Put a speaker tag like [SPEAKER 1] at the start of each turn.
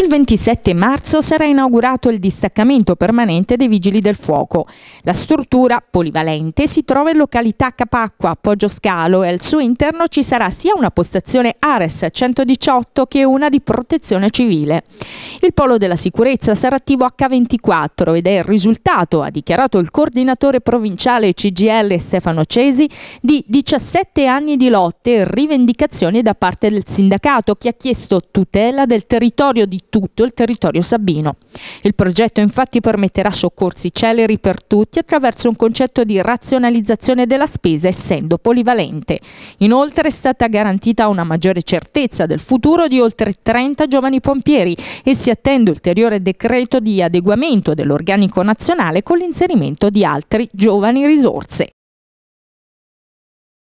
[SPEAKER 1] Il 27 marzo sarà inaugurato il distaccamento permanente dei Vigili del Fuoco. La struttura polivalente si trova in località Capacqua, Poggio Scalo e al suo interno ci sarà sia una postazione Ares 118 che una di protezione civile. Il polo della sicurezza sarà attivo H24 ed è il risultato, ha dichiarato il coordinatore provinciale CGL Stefano Cesi, di 17 anni di lotte e rivendicazioni da parte del sindacato che ha chiesto tutela del territorio di tutto il territorio sabino. Il progetto infatti permetterà soccorsi celeri per tutti attraverso un concetto di razionalizzazione della spesa essendo polivalente. Inoltre è stata garantita una maggiore certezza del futuro di oltre 30 giovani pompieri e si attende ulteriore decreto di adeguamento dell'organico nazionale con l'inserimento di altri giovani risorse.